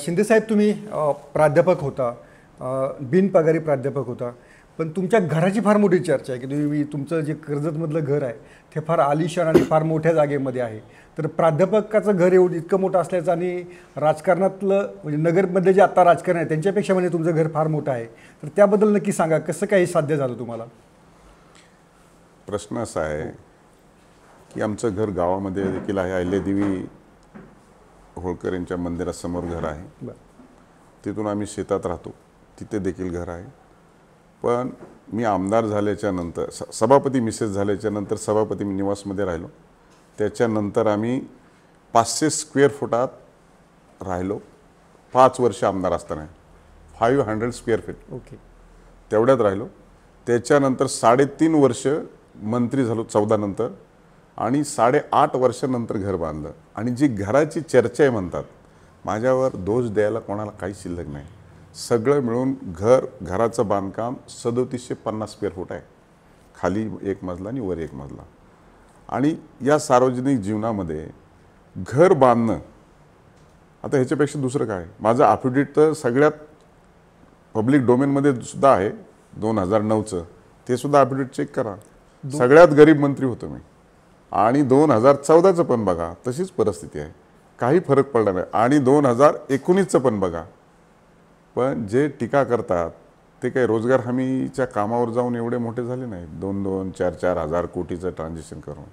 शिंदेसाहेब तुम्ही प्राध्यापक होता बिनपगारी प्राध्यापक होता पण तुमच्या घराची फार मोठी चर्चा आहे की तुम्ही तुमचं जे कर्जतमधलं घर आहे ते फार आलिशान आणि फार मोठ्या जागेमध्ये आहे तर प्राध्यापकाचं घर एवढं इतकं मोठं असल्याचं आणि राजकारणातलं म्हणजे नगरमध्ये जे आत्ता राजकारण आहे त्यांच्यापेक्षा म्हणजे तुमचं घर फार मोठं आहे तर त्याबद्दल नक्की सांगा कसं काही साध्य झालं तुम्हाला प्रश्न असा आहे की आमचं घर गावामध्ये देखील आहे अहिल्यादेवी होळकर यांच्या मंदिरासमोर घर आहे तिथून आम्ही शेतात राहतो तिथे देखील घर आहे पण मी आमदार झाल्याच्या नंतर स सभापती मिसेस झाल्याच्या नंतर सभापती मी निवासमध्ये राहिलो त्याच्यानंतर आम्ही पाचशे स्क्वेअर फुटात राहिलो पाच वर्ष आमदार असताना five hundred square feet okay तेवढ्यात राहिलो त्याच्यानंतर साडेतीन वर्ष मंत्री झालो चौदानंतर आणि साडेआठ वर्षानंतर घर बांधलं आणि जी घराची चर्चा आहे म्हणतात माझ्यावर दोष द्यायला कोणाला काही शिल्लक नाही सगळं मिळून घर घराचं बांधकाम सदोतीसशे पन्नास स्क्वेअर फूट आहे खाली एक मजला आणि वर एक मजला आणि या सार्वजनिक जीवनामध्ये घर बांधणं आता ह्याच्यापेक्षा दुसरं काय माझं अफिडेट तर सगळ्यात पब्लिक डोमेनमध्ये सुद्धा आहे दोन हजार नऊचं ते सुद्धा अफिडेविट चेक करा सगळ्यात गरीब मंत्री होतो मी आणि दोन हजार चौदाचं पण बघा तशीच परिस्थिती आहे काही फरक पडला नाही आणि दोन हजार एकोणीसचं पण बघा पण जे टीका करतात ते काही रोजगार हमीच्या कामावर जाऊन एवढे मोठे झाले नाही दोन दोन चार चार हजार कोटीचं ट्रान्झॅक्शन करून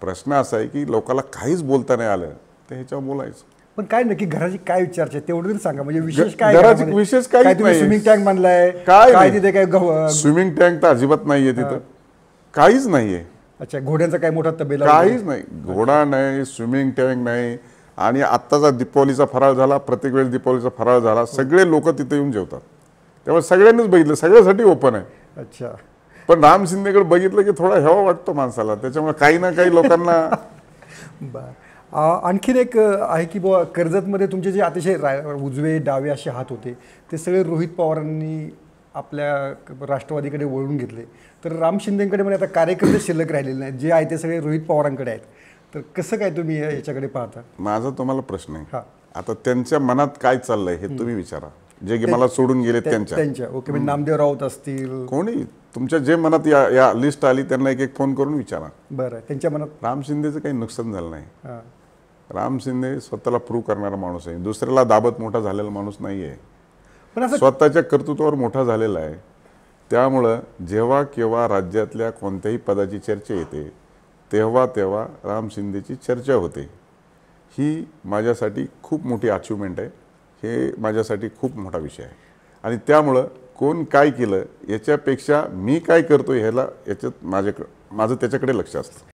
प्रश्न असा आहे की लोकांना काहीच बोलता नाही आलं ते ह्याच्यावर बोलायचं पण काय नक्की घराची काय विचारचे तेवढं सांगा म्हणजे विशेष काय घराची विशेष काय स्विमिंग टँक म्हणलाय काय तिथे काय स्विमिंग टँक तर अजिबात नाहीये तिथं काहीच नाहीये अच्छा घोड्यांचा काय मोठा तबेला काहीच नाही घोडा नाही स्विमिंग टँक नाही आणि आत्ताचा दीपावलीचा फराळ झाला प्रत्येक वेळेस दीपावलीचा फराळ झाला सगळे लोक तिथे येऊन जेवतात त्यामुळे सगळ्यांनीच बघितलं सगळ्यासाठी ओपन आहे अच्छा पण राम शिंदेकडे बघितलं की थोडा हेवा वाटतो माणसाला त्याच्यामुळे काही ना काही लोकांना बर आणखीन एक आहे की बुवा कर्जतमध्ये तुमचे जे अतिशय उजवे डावे असे हात होते ते सगळे रोहित पवारांनी आपल्या राष्ट्रवादीकडे वळून घेतले तर राम शिंदेकडे म्हणजे आता कार्यकर्ते शिल्लक राहिलेले नाही जे आहे ते सगळे रोहित पवारांकडे आहेत तर कसं काय तुम्ही याच्याकडे पाहता माझा तुम्हाला प्रश्न आहे आता त्यांच्या मनात काय चाललंय हे तुम्ही विचारा जे की मला सोडून गेले त्यांच्या त्यांच्या ओके म्हणजे नामदेव राऊत असतील कोणी तुमच्या जे मनात या या लिस्ट आली त्यांना एक एक फोन करून विचारा बरं त्यांच्या मनात राम शिंदेचं काही नुकसान झालं नाही राम शिंदे स्वतःला प्रूव्ह करणारा माणूस आहे दुसऱ्याला दाबत मोठा झालेला माणूस नाही स्वतःच्या कर्तृत्वावर मोठा झालेला आहे त्यामुळं जेव्हा केव्हा राज्यातल्या कोणत्याही पदाची चर्चा येते तेव्हा तेव्हा राम शिंदेची चर्चा होते ही माझ्यासाठी खूप मोठी अचिव्हमेंट आहे हे माझ्यासाठी खूप मोठा विषय आहे आणि त्यामुळं कोण काय केलं याच्यापेक्षा मी काय करतो ह्याला याच्यात माझ्याकडं माझं त्याच्याकडे लक्ष असतं